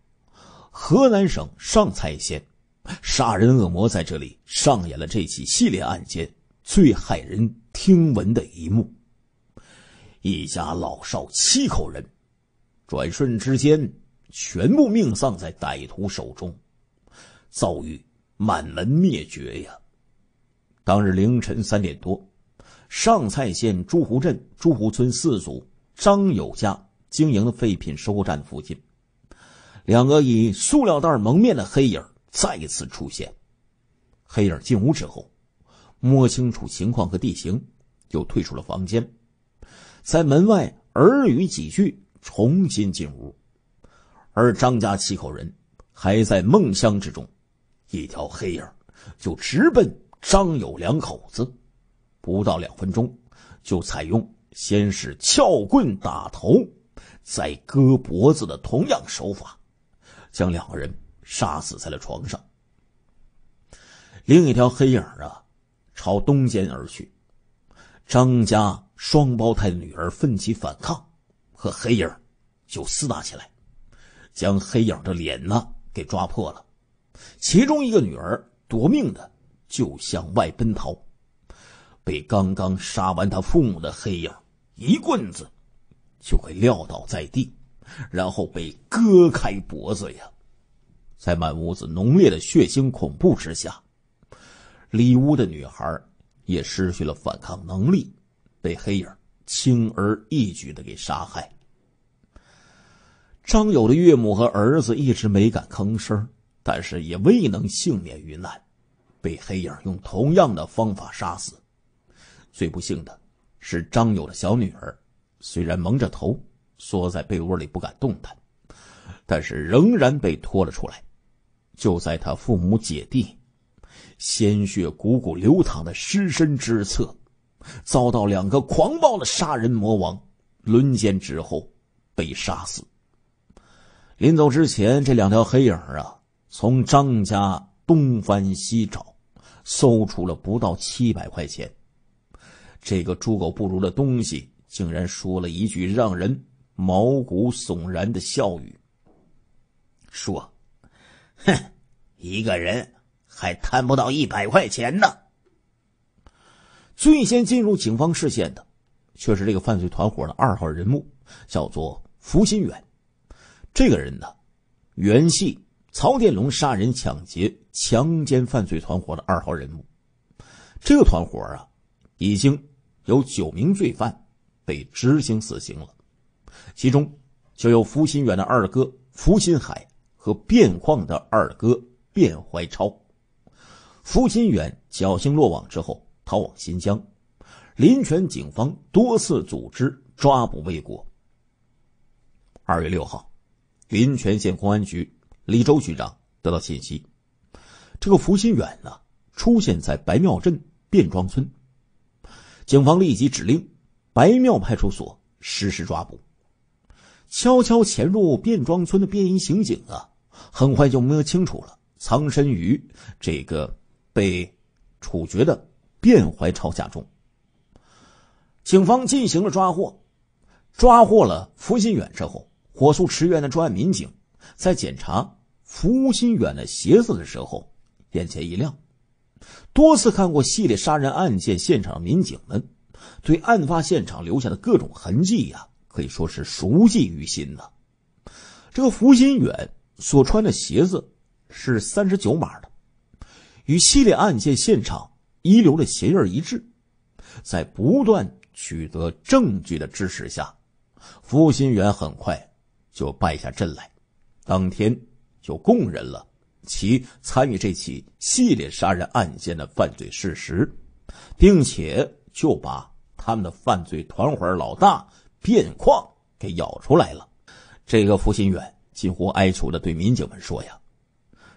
河南省上蔡县杀人恶魔在这里上演了这起系列案件最骇人听闻的一幕：一家老少七口人，转瞬之间。全部命丧在歹徒手中，遭遇满门灭绝呀！当日凌晨三点多，上蔡县朱湖镇朱湖村四组张友家经营的废品收购站附近，两个以塑料袋蒙面的黑影再次出现。黑影进屋之后，摸清楚情况和地形，就退出了房间，在门外耳语几句，重新进屋。而张家七口人还在梦乡之中，一条黑影就直奔张有两口子，不到两分钟，就采用先是撬棍打头，再割脖子的同样手法，将两个人杀死在了床上。另一条黑影啊，朝东间而去，张家双胞胎女儿奋起反抗，和黑影就厮打起来。将黑影的脸呢给抓破了，其中一个女儿夺命的就向外奔逃，被刚刚杀完他父母的黑影一棍子就给撂倒在地，然后被割开脖子呀，在满屋子浓烈的血腥恐怖之下，里屋的女孩也失去了反抗能力，被黑影轻而易举的给杀害。张友的岳母和儿子一直没敢吭声，但是也未能幸免于难，被黑影用同样的方法杀死。最不幸的是，张友的小女儿，虽然蒙着头，缩在被窝里不敢动弹，但是仍然被拖了出来，就在他父母姐弟鲜血汩汩流淌的尸身之侧，遭到两个狂暴的杀人魔王轮奸之后被杀死。临走之前，这两条黑影啊，从张家东翻西找，搜出了不到七百块钱。这个猪狗不如的东西，竟然说了一句让人毛骨悚然的笑语：“说，哼，一个人还贪不到一百块钱呢。”最先进入警方视线的，却是这个犯罪团伙的二号人物，叫做福新远。这个人呢，原系曹殿龙杀人、抢劫、强奸犯罪团伙的二号人物。这个团伙啊，已经有九名罪犯被执行死刑了，其中就有福新远的二哥福新海和卞矿的二哥卞怀超。福新远侥幸落网之后，逃往新疆，临泉警方多次组织抓捕未果。二月六号。云泉县公安局李州局长得到信息，这个福新远呢出现在白庙镇卞庄村，警方立即指令白庙派出所实施抓捕。悄悄潜入卞庄村的便衣刑警啊，很快就摸清楚了藏身于这个被处决的卞怀超家中。警方进行了抓获，抓获了福新远之后。火速驰援的专案民警，在检查福新远的鞋子的时候，眼前一亮。多次看过系列杀人案件现场的民警们，对案发现场留下的各种痕迹呀，可以说是熟记于心呢。这个福新远所穿的鞋子是三十九码的，与系列案件现场遗留的鞋印一致。在不断取得证据的支持下，福新远很快。就败下阵来，当天就供认了其参与这起系列杀人案件的犯罪事实，并且就把他们的犯罪团伙老大卞矿给咬出来了。这个付新远近乎哀求的对民警们说：“呀，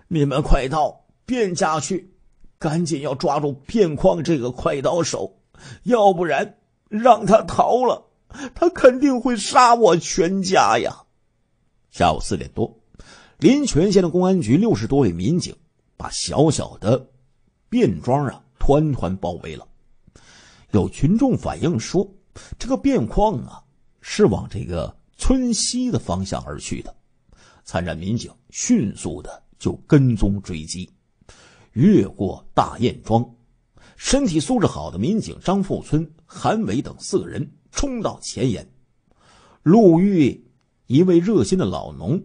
你们快到卞家去，赶紧要抓住卞矿这个快刀手，要不然让他逃了，他肯定会杀我全家呀！”下午四点多，临泉县的公安局六十多位民警把小小的便庄啊团团包围了。有群众反映说，这个便框啊是往这个村西的方向而去的。参战民警迅速的就跟踪追击，越过大雁庄，身体素质好的民警张富春、韩伟等四个人冲到前沿，路遇。一位热心的老农，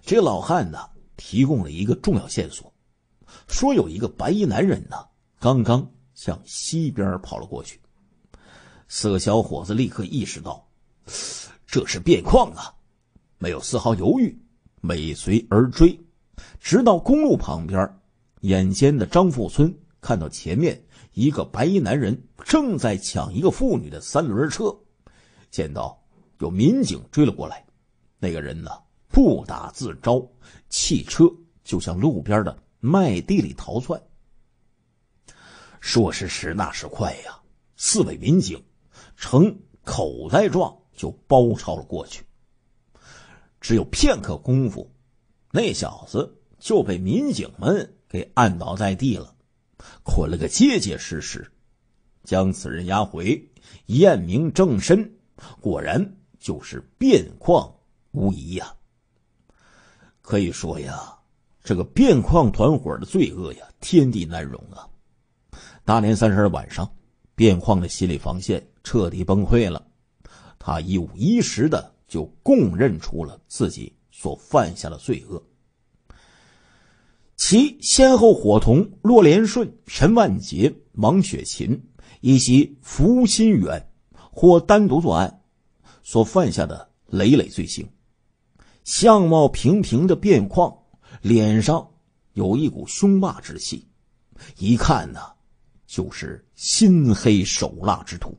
这老汉呢，提供了一个重要线索，说有一个白衣男人呢，刚刚向西边跑了过去。四个小伙子立刻意识到，这是变况啊，没有丝毫犹豫，尾随而追，直到公路旁边。眼尖的张富村看到前面一个白衣男人正在抢一个妇女的三轮车，见到有民警追了过来。那个人呢？不打自招，弃车就向路边的麦地里逃窜。说时迟，那时快呀！四位民警呈口袋状就包抄了过去。只有片刻功夫，那小子就被民警们给按倒在地了，捆了个结结实实，将此人押回，验明正身，果然就是卞况。无疑呀，可以说呀，这个变矿团伙的罪恶呀，天地难容啊！大年三十的晚上，变矿的心理防线彻底崩溃了，他一五一十的就供认出了自己所犯下的罪恶。其先后伙同骆连顺、陈万杰、王雪琴以及福新元，或单独作案，所犯下的累累罪行。相貌平平的卞况，脸上有一股凶霸之气，一看呢，就是心黑手辣之徒。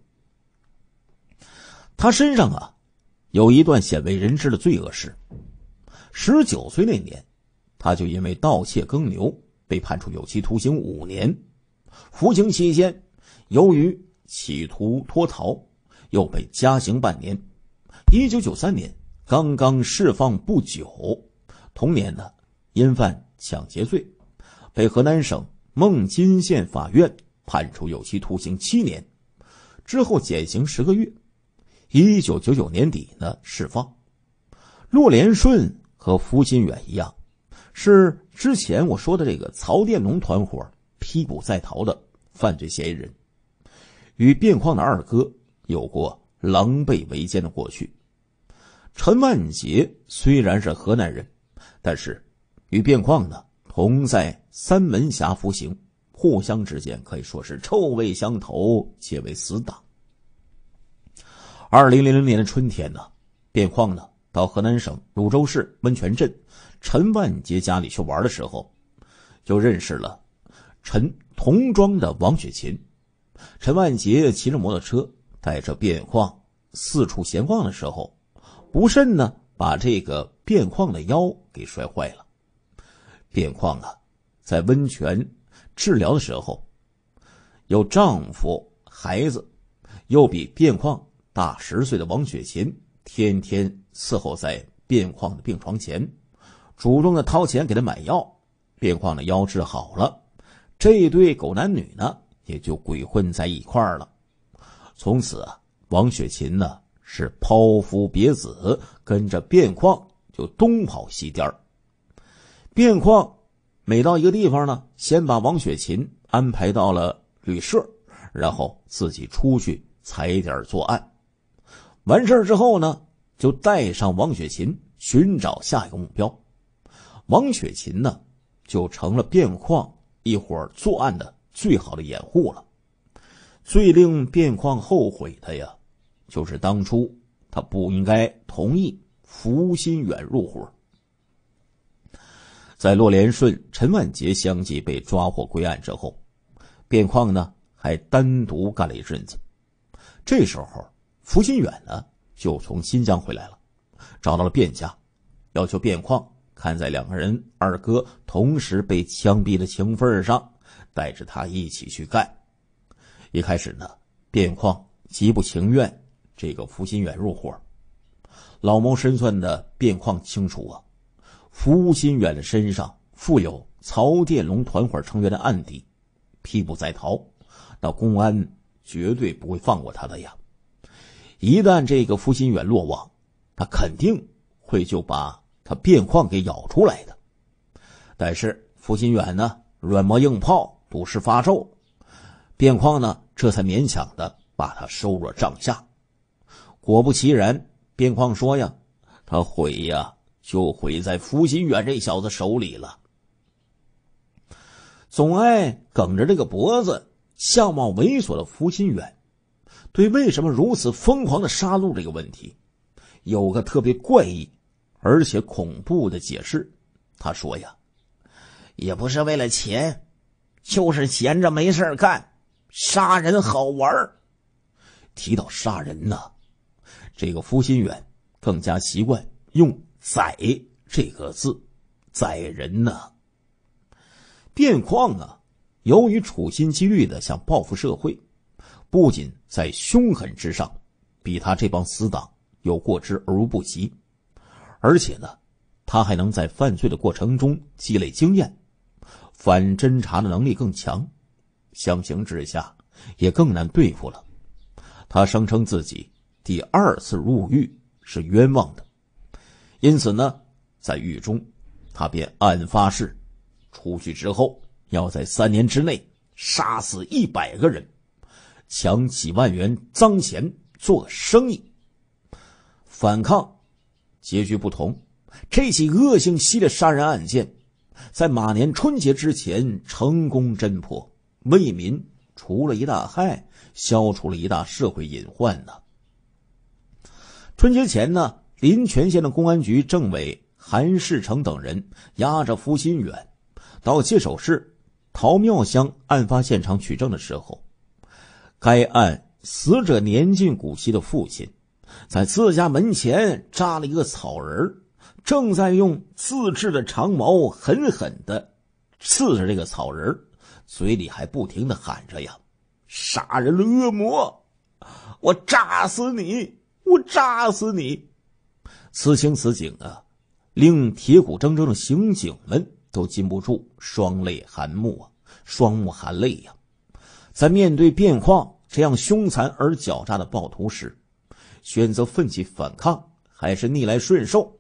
他身上啊，有一段鲜为人知的罪恶史。十九岁那年，他就因为盗窃耕牛被判处有期徒刑五年。服刑期间，由于企图脱逃，又被加刑半年。一九九三年。刚刚释放不久，同年呢，因犯抢劫罪，被河南省孟津县法院判处有期徒刑七年，之后减刑十个月，一九九九年底呢释放。骆连顺和胡新远一样，是之前我说的这个曹殿龙团伙批捕在逃的犯罪嫌疑人，与卞矿的二哥有过狼狈为奸的过去。陈万杰虽然是河南人，但是与卞矿呢同在三门峡服刑，互相之间可以说是臭味相投，结为死党。二零零零年的春天呢，卞矿呢到河南省汝州市温泉镇陈万杰家里去玩的时候，就认识了陈同庄的王雪琴。陈万杰骑着摩托车带着卞矿四处闲逛的时候。不慎呢，把这个卞况的腰给摔坏了。卞况啊，在温泉治疗的时候，有丈夫、孩子，又比卞况大十岁的王雪琴，天天伺候在卞况的病床前，主动的掏钱给他买药。卞况的腰治好了，这对狗男女呢，也就鬼混在一块儿了。从此，王雪琴呢。是抛夫别子，跟着卞矿就东跑西颠儿。卞矿每到一个地方呢，先把王雪琴安排到了旅社，然后自己出去踩点儿作案。完事儿之后呢，就带上王雪琴寻找下一个目标。王雪琴呢，就成了卞矿一伙儿作案的最好的掩护了。最令卞矿后悔的呀！就是当初他不应该同意福新远入伙。在骆连顺、陈万杰相继被抓获归案之后，卞矿呢还单独干了一阵子。这时候，福新远呢就从新疆回来了，找到了卞家，要求卞矿看在两个人二哥同时被枪毙的情分上，带着他一起去干。一开始呢，卞矿极不情愿。这个福新远入伙，老谋深算的变况清楚啊。福新远的身上附有曹殿龙团伙成员的案底，批捕在逃，那公安绝对不会放过他的呀。一旦这个福新远落网，他肯定会就把他变况给咬出来的。但是福新远呢，软磨硬泡，赌誓发咒，变况呢，这才勉强的把他收入帐下。果不其然，边框说呀，他毁呀，就毁在福鑫远这小子手里了。总爱梗着这个脖子、相貌猥琐的福鑫远，对为什么如此疯狂的杀戮这个问题，有个特别怪异而且恐怖的解释。他说呀，也不是为了钱，就是闲着没事干，杀人好玩提到杀人呢。这个福心远更加习惯用“宰”这个字，宰人呢？卞况啊，由于处心积虑的想报复社会，不仅在凶狠之上比他这帮死党有过之而无不及，而且呢，他还能在犯罪的过程中积累经验，反侦查的能力更强，相形之下也更难对付了。他声称自己。第二次入狱是冤枉的，因此呢，在狱中，他便暗发誓，出去之后要在三年之内杀死一百个人，抢几万元赃钱做生意。反抗，结局不同。这起恶性系列杀人案件，在马年春节之前成功侦破，为民除了一大害，消除了一大社会隐患呢。春节前呢，临泉县的公安局政委韩世成等人押着付新远到界首市陶庙乡案发现场取证的时候，该案死者年近古稀的父亲，在自家门前扎了一个草人，正在用自制的长矛狠狠的刺着这个草人，嘴里还不停的喊着：“呀，杀人恶魔，我扎死你！”我扎死你！此情此景啊，令铁骨铮铮的刑警们都禁不住双泪含目啊，双目含泪呀。在面对变况这样凶残而狡诈的暴徒时，选择奋起反抗还是逆来顺受，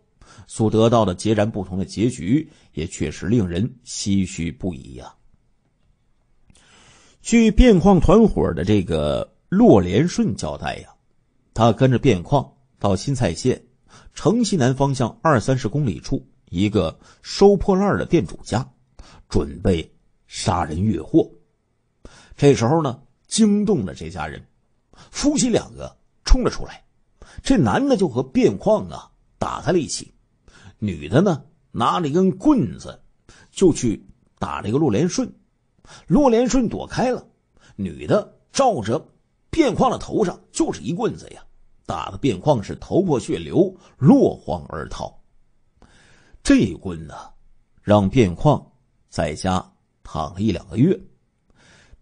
所得到的截然不同的结局，也确实令人唏嘘不已呀。据变矿团伙的这个骆连顺交代呀。他跟着卞矿到新蔡县城西南方向二三十公里处一个收破烂的店主家，准备杀人越货。这时候呢，惊动了这家人，夫妻两个冲了出来。这男的就和卞矿啊打在了一起，女的呢拿了一根棍子就去打这个陆连顺，陆连顺躲开了，女的照着。卞匡的头上就是一棍子呀，打的卞匡是头破血流，落荒而逃。这一棍呢，让卞匡在家躺了一两个月。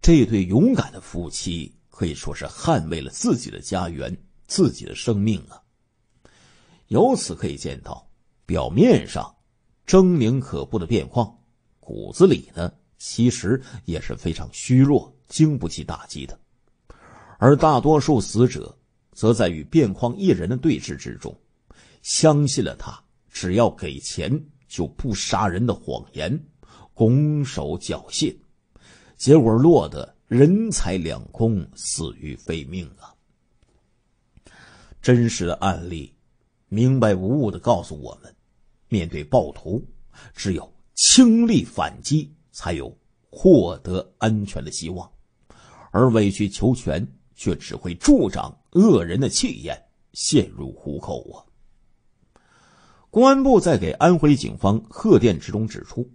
这对勇敢的夫妻可以说是捍卫了自己的家园、自己的生命啊。由此可以见到，表面上狰狞可怖的卞匡，骨子里呢，其实也是非常虚弱，经不起打击的。而大多数死者，则在与卞匡一人的对峙之中，相信了他只要给钱就不杀人的谎言，拱手缴械，结果落得人财两空，死于非命啊！真实的案例，明白无误的告诉我们：面对暴徒，只有倾力反击，才有获得安全的希望，而委曲求全。却只会助长恶人的气焰，陷入虎口啊！公安部在给安徽警方贺电之中指出，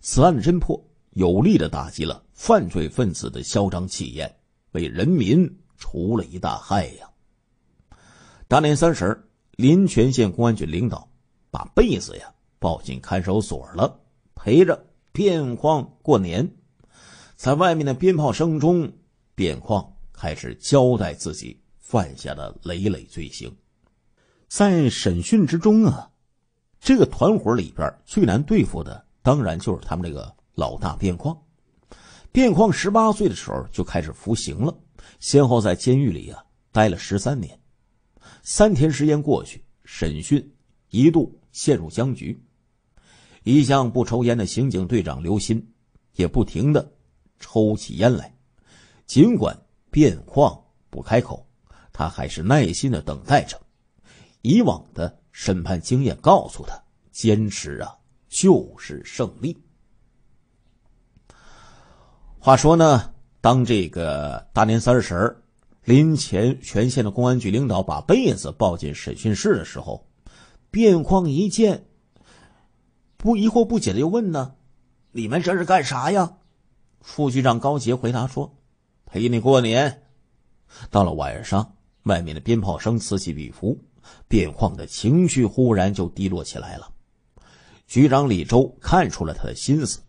此案的侦破有力的打击了犯罪分子的嚣张气焰，为人民除了一大害呀！大年三十，临泉县公安局领导把被子呀抱进看守所了，陪着边框过年，在外面的鞭炮声中，边框开始交代自己犯下的累累罪行，在审讯之中啊，这个团伙里边最难对付的，当然就是他们这个老大卞矿。卞矿十八岁的时候就开始服刑了，先后在监狱里啊待了十三年。三天时间过去，审讯一度陷入僵局。一向不抽烟的刑警队长刘鑫也不停的抽起烟来，尽管。变况不开口，他还是耐心的等待着。以往的审判经验告诉他，坚持啊就是胜利。话说呢，当这个大年三十儿临前，全县的公安局领导把被子抱进审讯室的时候，卞匡一见，不疑惑不解的又问呢：“你们这是干啥呀？”副局长高杰回答说。陪你过年，到了晚上，外面的鞭炮声此起彼伏，边框的情绪忽然就低落起来了。局长李周看出了他的心思，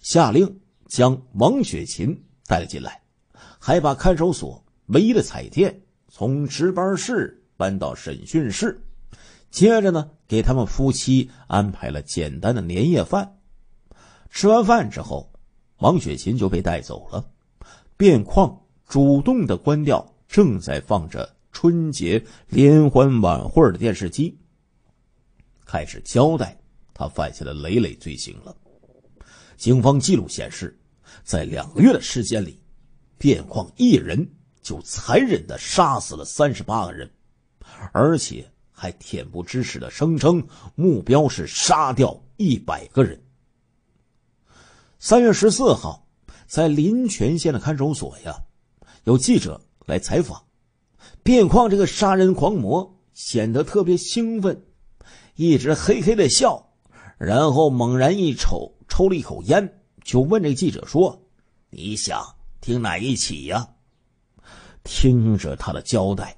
下令将王雪琴带了进来，还把看守所唯一的彩电从值班室搬到审讯室。接着呢，给他们夫妻安排了简单的年夜饭。吃完饭之后，王雪琴就被带走了。卞矿主动的关掉正在放着春节联欢晚会的电视机，开始交代他犯下的累累罪行了。警方记录显示，在两个月的时间里，变矿一人就残忍的杀死了三十八个人，而且还恬不知耻的声称目标是杀掉一百个人。三月十四号。在临泉县的看守所呀，有记者来采访，卞矿这个杀人狂魔显得特别兴奋，一直嘿嘿的笑，然后猛然一瞅，抽了一口烟，就问这个记者说：“你想听哪一起呀？”听着他的交代，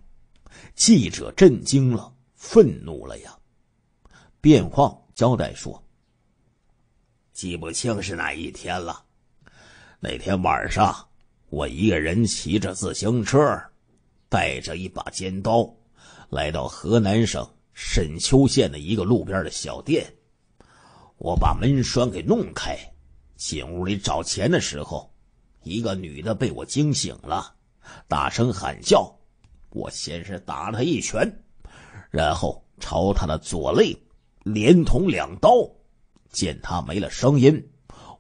记者震惊了，愤怒了呀。卞况交代说：“记不清是哪一天了。”那天晚上，我一个人骑着自行车，带着一把尖刀，来到河南省沈丘县的一个路边的小店。我把门栓给弄开，进屋里找钱的时候，一个女的被我惊醒了，大声喊叫。我先是打了她一拳，然后朝她的左肋连捅两刀。见她没了声音。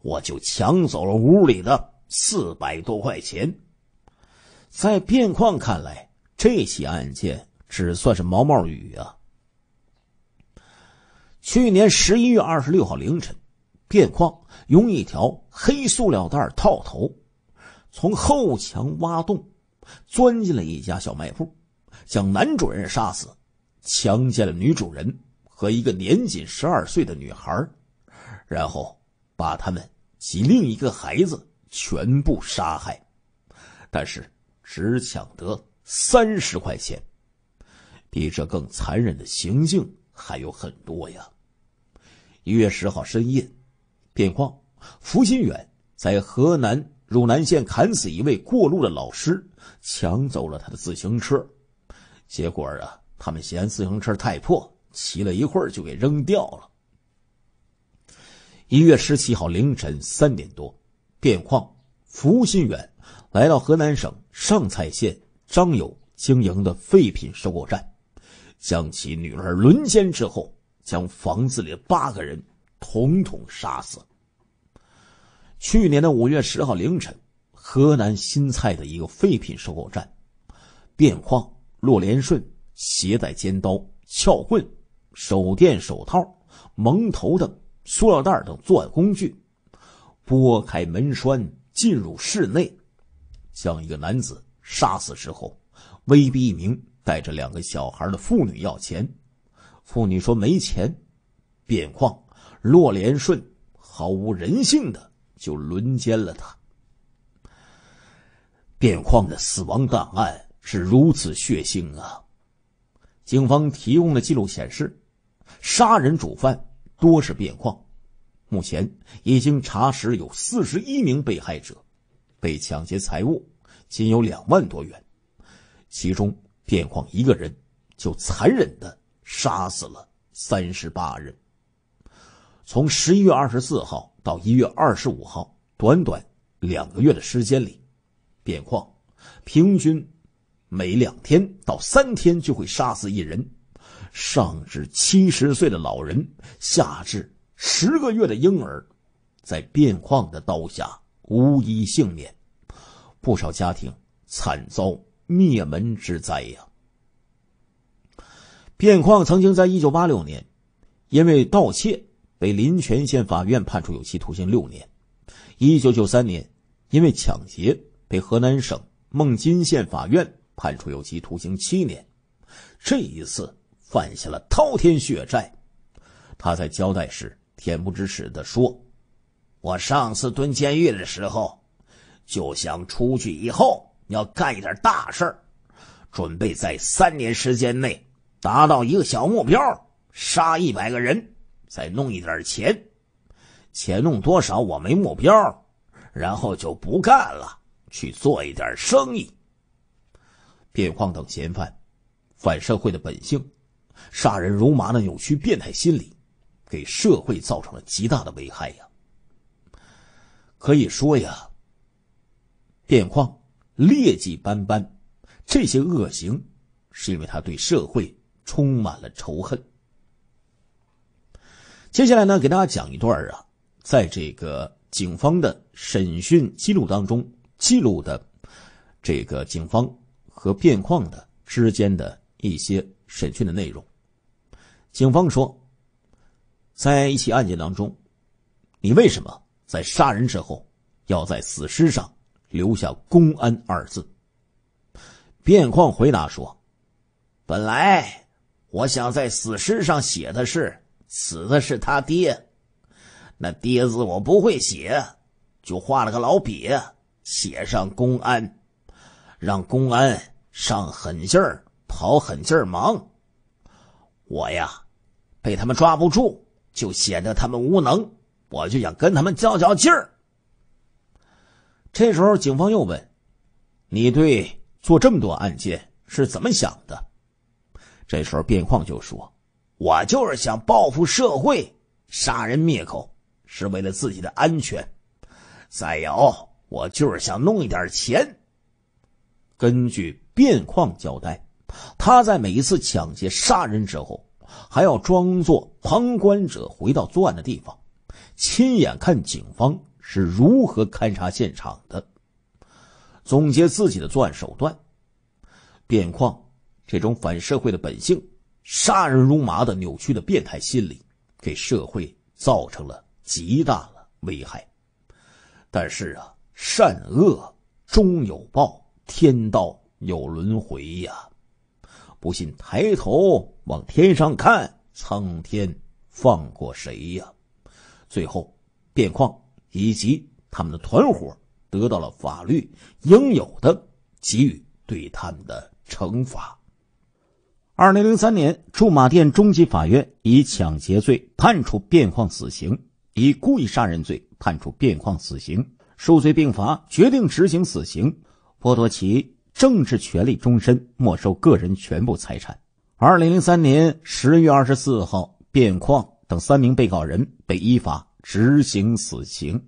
我就抢走了屋里的四百多块钱。在卞矿看来，这起案件只算是毛毛雨啊。去年十一月二十六号凌晨，卞矿用一条黑塑料袋套头，从后墙挖洞，钻进了一家小卖铺，将男主人杀死，强奸了女主人和一个年仅十二岁的女孩，然后。把他们及另一个孩子全部杀害，但是只抢得三十块钱。比这更残忍的行径还有很多呀！一月十号深夜，电矿福新远在河南汝南县砍死一位过路的老师，抢走了他的自行车。结果啊，他们嫌自行车太破，骑了一会儿就给扔掉了。一月十七号凌晨三点多，卞矿福新远来到河南省上蔡县张友经营的废品收购站，将其女儿轮奸之后，将房子里八个人统统杀死。去年的五月十号凌晨，河南新蔡的一个废品收购站，卞矿骆连顺携带尖刀、撬棍、手电、手套、蒙头等。塑料袋等作案工具，拨开门栓进入室内，将一个男子杀死之后，威逼一名带着两个小孩的妇女要钱，妇女说没钱，卞矿、骆连顺毫无人性的就轮奸了他。卞矿的死亡档案是如此血腥啊！警方提供的记录显示，杀人主犯。多是变况。目前已经查实有四十一名被害者，被抢劫财物仅有两万多元，其中变况一个人就残忍的杀死了三十八人。从十一月二十四号到一月二十五号，短短两个月的时间里，变况平均每两天到三天就会杀死一人。上至七十岁的老人，下至十个月的婴儿，在卞矿的刀下无一幸免，不少家庭惨遭灭门之灾呀！卞矿曾经在一九八六年因为盗窃被临泉县法院判处有期徒刑六年，一九九三年因为抢劫被河南省孟津县法院判处有期徒刑七年，这一次。犯下了滔天血债，他在交代时恬不知耻的说：“我上次蹲监狱的时候，就想出去以后要干一点大事儿，准备在三年时间内达到一个小目标，杀一百个人，再弄一点钱。钱弄多少我没目标，然后就不干了，去做一点生意。”变荒等嫌犯，反社会的本性。杀人如麻的扭曲变态心理，给社会造成了极大的危害呀。可以说呀，电矿劣迹斑斑，这些恶行是因为他对社会充满了仇恨。接下来呢，给大家讲一段啊，在这个警方的审讯记录当中记录的，这个警方和变矿的之间的一些。审讯的内容，警方说，在一起案件当中，你为什么在杀人之后要在死尸上留下“公安”二字？卞况回答说：“本来我想在死尸上写的是‘死的是他爹’，那‘爹’字我不会写，就画了个老瘪，写上‘公安’，让公安上狠劲儿。”跑狠劲儿忙，我呀，被他们抓不住，就显得他们无能。我就想跟他们较较劲儿。这时候，警方又问：“你对做这么多案件是怎么想的？”这时候，卞况就说：“我就是想报复社会，杀人灭口，是为了自己的安全。再有，我就是想弄一点钱。”根据卞况交代。他在每一次抢劫杀人之后，还要装作旁观者回到作案的地方，亲眼看警方是如何勘察现场的，总结自己的作案手段。电况，这种反社会的本性，杀人如麻的扭曲的变态心理，给社会造成了极大的危害。但是啊，善恶终有报，天道有轮回呀。不信，抬头往天上看，苍天放过谁呀？最后，卞矿以及他们的团伙得到了法律应有的给予对他们的惩罚。二零零三年，驻马店中级法院以抢劫罪判处卞矿死刑，以故意杀人罪判处卞矿死刑，数罪并罚，决定执行死刑，剥夺其。政治权利终身没收个人全部财产。二零零三年十月二十四号，卞矿等三名被告人被依法执行死刑。